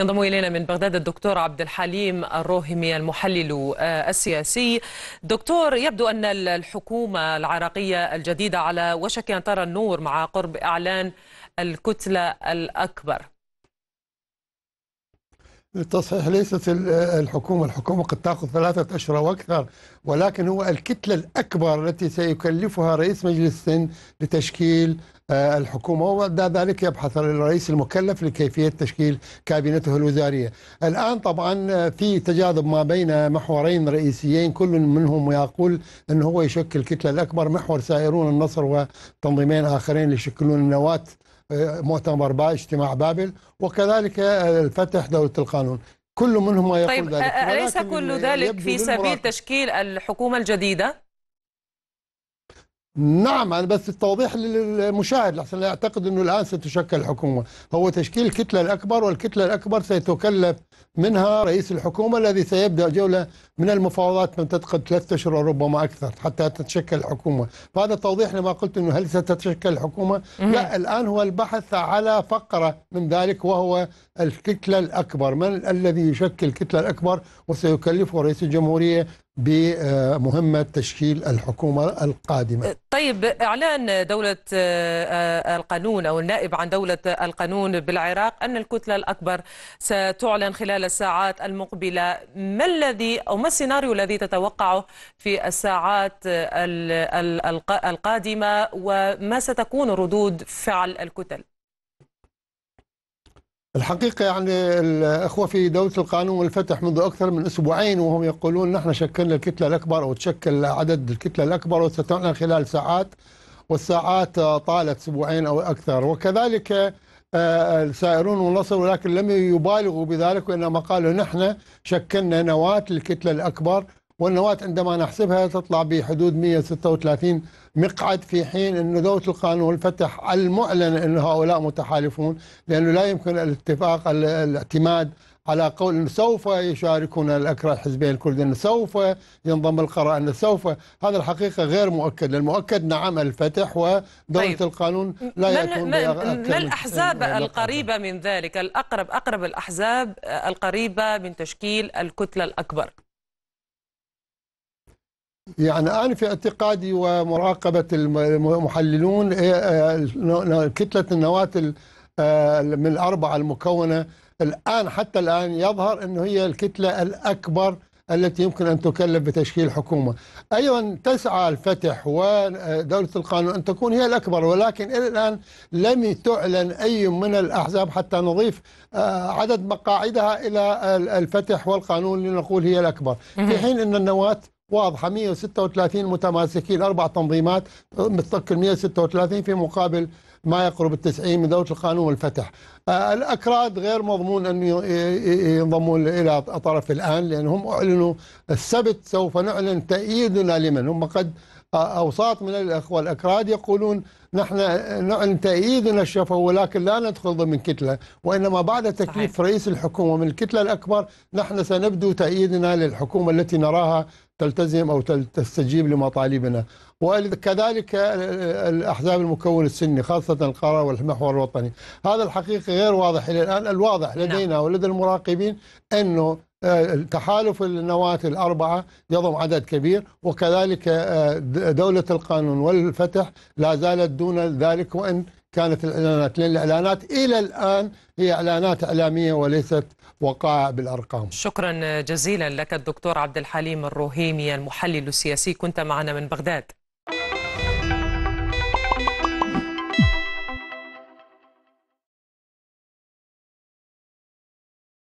ينضم إلينا من بغداد الدكتور عبد الحليم الروهمي المحلل آه، السياسي دكتور يبدو أن الحكومة العراقية الجديدة على وشك أن ترى النور مع قرب إعلان الكتلة الأكبر التصحيح ليست الحكومة الحكومة قد تأخذ ثلاثة أشهر وأكثر ولكن هو الكتلة الأكبر التي سيكلفها رئيس مجلس السن لتشكيل آه، الحكومة وبعد ذلك يبحث الرئيس المكلف لكيفية تشكيل كابينته الوزارية الآن طبعا آه، في تجاذب ما بين محورين رئيسيين كل منهم يقول أنه هو يشكل الكتلة الأكبر محور سائرون النصر وتنظيمين آخرين اللي يشكلون النواة مؤتمر با اجتماع بابل وكذلك آه، الفتح دولة القانون كل منهما يقول طيب ذلك أليس كل ذلك في سبيل تشكيل الحكومة الجديدة؟ نعم أنا بس التوضيح للمشاهد لحسن أعتقد أنه الآن ستشكل حكومة هو تشكيل الكتلة الأكبر والكتلة الأكبر سيتكلف منها رئيس الحكومة الذي سيبدأ جولة من المفاوضات من قد ثلاثة أشهر وربما أكثر حتى تتشكل الحكومة فهذا توضيح لما قلت أنه هل ستتشكل الحكومة لا الآن هو البحث على فقرة من ذلك وهو الكتلة الأكبر من الذي يشكل الكتلة الأكبر وسيكلفه رئيس الجمهورية بمهمة تشكيل الحكومة القادمة طيب إعلان دولة آه، القانون أو النائب عن دولة القانون بالعراق أن الكتلة الأكبر ستعلن خلال الساعات المقبلة ما الذي أو ما السيناريو الذي تتوقعه في الساعات آه، القادمة وما ستكون ردود فعل الكتل الحقيقة يعني الأخوة في دولة القانون والفتح منذ أكثر من أسبوعين وهم يقولون نحن شكلنا الكتلة الأكبر أو تشكل عدد الكتلة الأكبر وستعنا خلال ساعات والساعات طالت أسبوعين أو أكثر وكذلك آه، السائرون والنصر ولكن لم يبالغوا بذلك وإنما قالوا نحن شكلنا نواة الكتلة الأكبر والنواة عندما نحسبها تطلع بحدود 136 مقعد في حين أن دولة القانون الفتح المعلن أن هؤلاء متحالفون لأنه لا يمكن الاتفاق الاعتماد على قول أنه سوف يشاركون الأكراد الحزبين الكردين أنه سوف ينضم القراء أنه سوف هذا الحقيقة غير مؤكد المؤكد نعم الفتح ودولة طيب. القانون لا يكون ما, ما الأحزاب القريبة من ذلك الأقرب أقرب الأحزاب آه، القريبة من تشكيل الكتلة الأكبر يعني أنا في اعتقادي ومراقبة المحللون إيه، آه، كتلة النواة آه، من الأربعة المكونة الآن حتى الآن يظهر أنه هي الكتلة الأكبر التي يمكن أن تكلف بتشكيل حكومة أيضا تسعى الفتح ودولة آه، القانون أن تكون هي الأكبر ولكن إلى الآن لم تعلن أي من الأحزاب حتى نضيف عدد مقاعدها إلى الفتح والقانون لنقول هي الأكبر في حين أن النواة واضحه 136 متماسكين اربع تنظيمات متطكل 136 في مقابل ما يقرب التسعين من دوله القانون والفتح. آه، الاكراد غير مضمون ان ينضموا الى طرف الان لانهم اعلنوا السبت سوف نعلن تأييدنا لمن هم قد أوساط من الأخوة الأكراد يقولون نحن نعلن تأييدنا الشفوي ولكن لا ندخل ضمن كتلة وإنما بعد تكليف صحيح. رئيس الحكومة من الكتلة الأكبر نحن سنبدو تأييدنا للحكومة التي نراها تلتزم أو تستجيب لمطالبنا وكذلك الأحزاب المكون السني خاصة القرار والمحور الوطني هذا الحقيقة غير واضح إلى الآن الواضح نعم. لدينا ولدى المراقبين أنه آه، تحالف النواة الأربعة يضم عدد كبير وكذلك آه، دولة القانون والفتح لا زالت دون ذلك وإن كانت الإعلانات لأن الإعلانات إلى الآن هي إعلانات إعلامية وليست وقائع بالأرقام شكرا جزيلا لك الدكتور عبد الحليم الروهيمي المحلل السياسي كنت معنا من بغداد